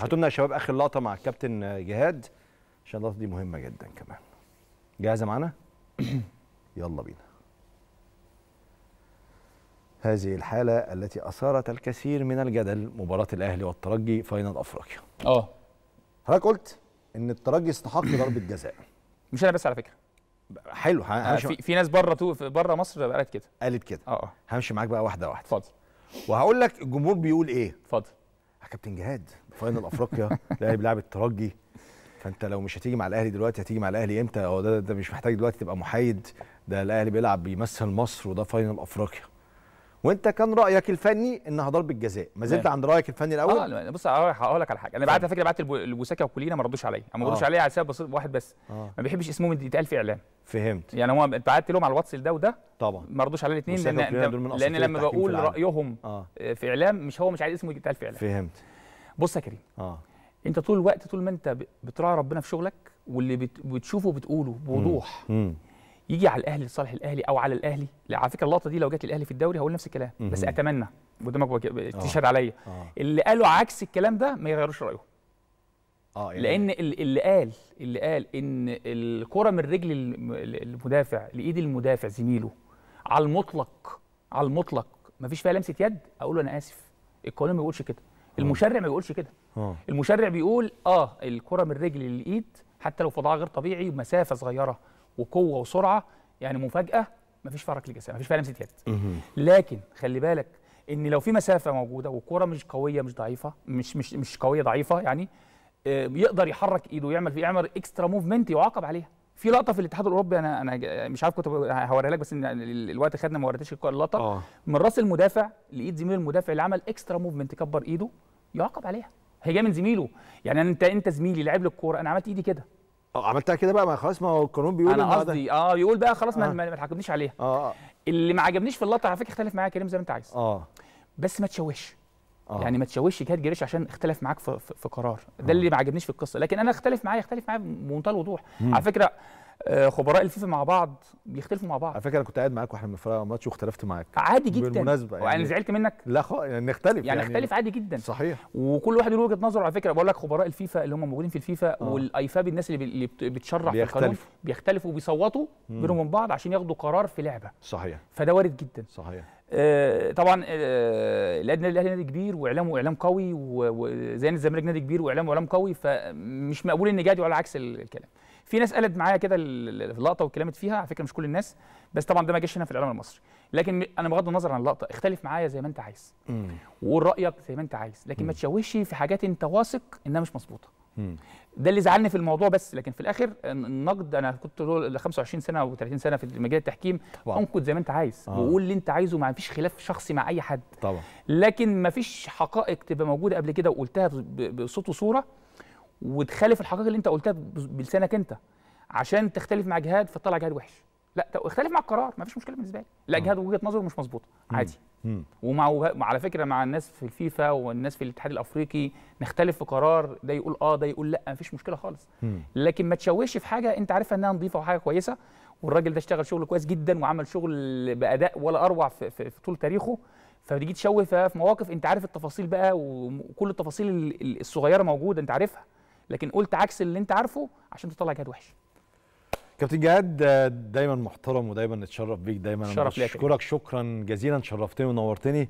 هاتوا لنا يا شباب اخر لقطه مع الكابتن جهاد عشان اللقطه دي مهمه جدا كمان جاهزه معانا يلا بينا هذه الحالة التي أثارت الكثير من الجدل مباراة الأهلي والترجي فاينل أفريقيا. أه حضرتك قلت إن الترجي استحق ضربة جزاء. مش أنا بس على فكرة. حلو آه، همشي في, في ناس بره تو بره مصر قالت كده. قالت كده. آه،, أه همشي معاك بقى واحدة واحدة. اتفضل. وهقول لك الجمهور بيقول إيه. اتفضل. كابتن جهاد فاينل افريقيا لاعب لاعب الترجي فانت لو مش هتيجي مع الاهلي دلوقتي هتيجي مع الاهلي امتى هو ده, ده مش محتاج دلوقتي تبقى محايد ده الاهلي بيلعب بيمثل مصر وده فاينل افريقيا وانت كان رايك الفني انها ضربه جزاء ما زلت عند رايك الفني الاول اه بص هقول لك على حاجه انا بعت على فكره بعت البوساكا وكلينا ما ردوش عليا ما اه. ردوش عليا على سبب بسيط واحد بس آه. ما بيحبش اسمهم يتقال في اعلام فهمت يعني هو بعت لهم على الواتس ده وده طبعا ما ردوش على الاثنين لان لان لما بقول رايهم آه. آه، في اعلام مش هو مش عايز اسمه يتقال في اعلام فهمت بص يا كريم اه انت طول الوقت طول ما انت بتراعي ربنا في شغلك واللي بتشوفه بتقوله بوضوح مم. مم. يجي على الاهلي لصالح الاهلي او على الاهلي لا على فكره اللقطه دي لو جت الاهلي في الدوري هقول نفس الكلام بس اتمنى قدامك آه. تشهد عليا آه. اللي قالوا عكس الكلام ده ما يغيروش رايهم اه يعني لان اللي قال اللي قال ان الكره من رجل المدافع لايد المدافع زميله على المطلق على المطلق ما فيش فيها لمسه يد اقول له انا اسف القانون ما بيقولش كده آه. المشرع ما بيقولش كده المشرع بيقول اه الكره من رجل للايد حتى لو في غير طبيعي مسافه صغيره وقوه وسرعه يعني مفاجاه مفيش فرق ركله مفيش فعلا لمسه يد لكن خلي بالك ان لو في مسافه موجوده والكره مش قويه مش ضعيفه مش مش مش قويه ضعيفه يعني آه، يقدر يحرك ايده ويعمل في يعمل اكسترا موفمنت يعاقب عليها في لقطه في الاتحاد الاوروبي انا انا مش عارف كنت هوريها لك بس إن الوقت خدنا ما وريتش اللقطه آه. من راس المدافع لايد زميله المدافع اللي عمل اكسترا موفمنت كبر ايده يعاقب عليها هي جايه من زميله يعني انت انت زميلي لعب لك الكوره انا عملت ايدي كده اه عملتها كده بقى ما خلاص ما هو القانون بيقول انا قصدي اه يقول بقى خلاص ما آه. ما تحاكمنيش عليها آه،, اه اللي ما عجبنيش في اللقطه على فكره اختلف معايا كريم زي ما انت عايز اه بس ما تشوهش آه. يعني ما تشوش جهاد جريش عشان اختلف معاك في, في قرار ده آه. اللي ما عجبنيش في القصه لكن انا اختلف معايا اختلف معايا بمنتهى الوضوح على فكره آه، خبراء الفيفا مع بعض بيختلفوا مع بعض على فكره انا كنت قاعد معاك واحنا بنتفرج على ماتش واختلفت معاك عادي جدا بالمناسبه يعني انا زعلت منك لا خ... يعني نختلف يعني نختلف يعني... عادي جدا صحيح وكل واحد له وجهه نظره على فكره بقول لك خبراء الفيفا اللي هم موجودين في الفيفا آه. والايفاب الناس اللي, اللي بتشرح في القانون بيختلفوا وبيصوتوا بينهم وبين بعض عشان ياخدوا قرار في لعبه صحيح فده وارد جدا صحيح آه، طبعا آه، النادي الاهلي نادي كبير واعلامه اعلام قوي وزي الزمالك نادي كبير واعلامه اعلام قوي فمش مقبول ان جادي ولا عكس الكلام في ناس قالت معايا كده في اللقطه واتكلمت فيها على فكره مش كل الناس بس طبعا ده ما جاش هنا في الاعلام المصري لكن انا بغض النظر عن اللقطه اختلف معايا زي ما انت عايز وقول رايك زي ما انت عايز لكن ما تشوهش في حاجات انت واثق انها مش مظبوطه ده اللي زعلني في الموضوع بس لكن في الاخر النقد انا كنت 25 سنه و30 سنه في مجال التحكيم انقد زي ما انت عايز آه. وقول اللي انت عايزه ما فيش خلاف شخصي مع اي حد طبعا لكن ما فيش حقائق تبقى موجوده قبل كده وقلتها بصوت وصوره وتخالف الحقائق اللي انت قلتها بلسانك انت عشان تختلف مع جهاد فتطلع جهاد وحش لا اختلف مع القرار ما فيش مشكله بالنسبه لي لا جهاد وجهه نظره مش مظبوطه عادي ومع على فكره مع الناس في الفيفا والناس في الاتحاد الافريقي نختلف في قرار ده يقول اه ده يقول لا ما فيش مشكله خالص مم. لكن ما تشوهش في حاجه انت عارفها انها نظيفه وحاجه كويسه والراجل ده اشتغل شغل كويس جدا وعمل شغل باداء ولا اروع في, في, في طول تاريخه فتيجي تشوه في مواقف انت عارف التفاصيل بقى وكل التفاصيل الصغيره موجوده انت عارفها لكن قلت عكس اللي انت عارفه عشان تطلع جهاد وحش كابتن جهاد دايما محترم ودايما نتشرف بيك دايما شرف بشكرك شكرا جزيلا شرفتني ونورتني